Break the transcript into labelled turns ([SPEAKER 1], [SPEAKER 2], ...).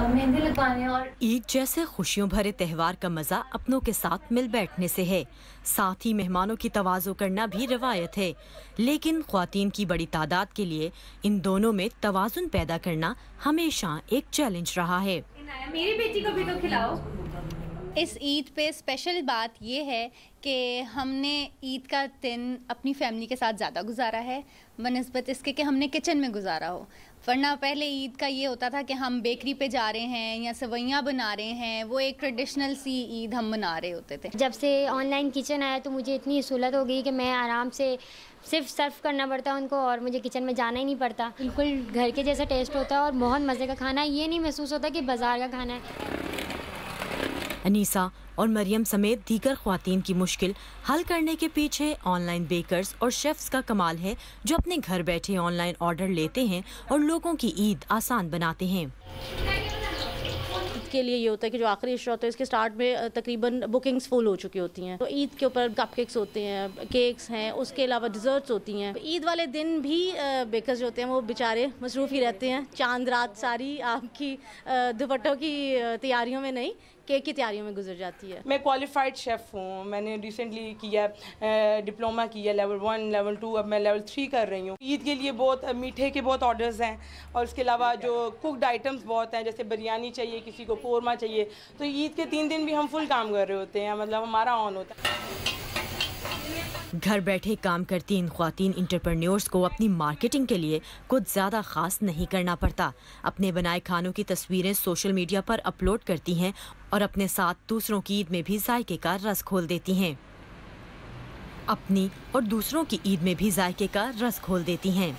[SPEAKER 1] مہندی لگوانے اور
[SPEAKER 2] عید جیسے خوشیوں بھرے تہوار کا مزہ اپنوں کے ساتھ مل بیٹھنے سے ہے ساتھ ہی مہمانوں کی توازو کرنا بھی روایت ہے لیکن خواتین کی بڑی تعداد کے لیے ان دونوں میں توازن پیدا کرنا ہمیشہ ایک چیلنج رہا ہے
[SPEAKER 1] میری بیٹی کو بھی تو اس عید پہ اسپیشل بات یہ ہے کہ ہم نے عید کا دن اپنی فیملی کے ساتھ زیادہ گزارا ہے بہ نسبت اس کے کہ ہم نے کچن میں گزارا ہو ورنہ پہلے عید کا یہ ہوتا تھا کہ ہم بیکری پہ جا رہے ہیں یا سوئیاں بنا رہے ہیں وہ ایک ٹریڈیشنل سی عید ہم بنا رہے ہوتے تھے جب سے
[SPEAKER 3] آن لائن کچن آیا تو مجھے اتنی سہولت ہو گئی کہ میں آرام سے صرف سرو کرنا پڑتا ان کو اور مجھے کچن میں جانا ہی نہیں پڑتا بالکل گھر کے جیسے ٹیسٹ ہوتا ہے اور بہت مزے کا کھانا ہے یہ نہیں محسوس ہوتا کہ بازار کا کھانا ہے
[SPEAKER 2] انیسا اور مریم سمیت دیگر خواتین کی مشکل حل کرنے کے پیچھے آن لائن بیکرز اور شیفز کا کمال ہے جو اپنے گھر بیٹھے آن لائن آرڈر لیتے ہیں اور لوگوں کی عید آسان بناتے ہیں
[SPEAKER 4] کے لیے یہ ہوتا ہے کہ جو آخری ہوتا ہے اس کے سٹارٹ میں تقریباً بکنگز فل ہو چکی ہوتی ہیں تو عید کے اوپر کپ کیکس ہوتے ہیں کیکس ہیں اس کے علاوہ ڈیزرٹس ہوتی ہیں عید والے دن بھی بیکرز جو ہوتے ہیں وہ بیچارے مصروف ہی رہتے ہیں چاند رات ساری آپ کی دوپٹوں کی تیاریوں میں نہیں کیک کی تیاریوں میں گزر جاتی ہے
[SPEAKER 5] میں کوالیفائڈ شیف ہوں میں نے ریسنٹلی کیا ڈپلوما کیا لیول ون لیول ٹو اب میں لیول تھری کر رہی ہوں عید کے لیے بہت میٹھے کے بہت آڈرز ہیں اور اس کے علاوہ جو کوکڈ آئٹمس بہت ہیں جیسے بریانی چاہیے کسی کو قورمہ چاہیے تو عید کے تین دن بھی ہم فل کام کر رہے ہوتے ہیں مطلب ہمارا آن ہوتا ہے
[SPEAKER 2] گھر بیٹھے کام کرتی ان خواتین انٹرپرنیورز کو اپنی مارکیٹنگ کے لیے کچھ زیادہ خاص نہیں کرنا پڑتا اپنے بنائے کھانوں کی تصویریں سوشل میڈیا پر اپلوڈ کرتی ہیں اور اپنے ساتھ دوسروں کی عید میں بھی ذائقے کا رس کھول دیتی ہیں اپنی اور دوسروں کی عید میں بھی ذائقے کا رس کھول دیتی ہیں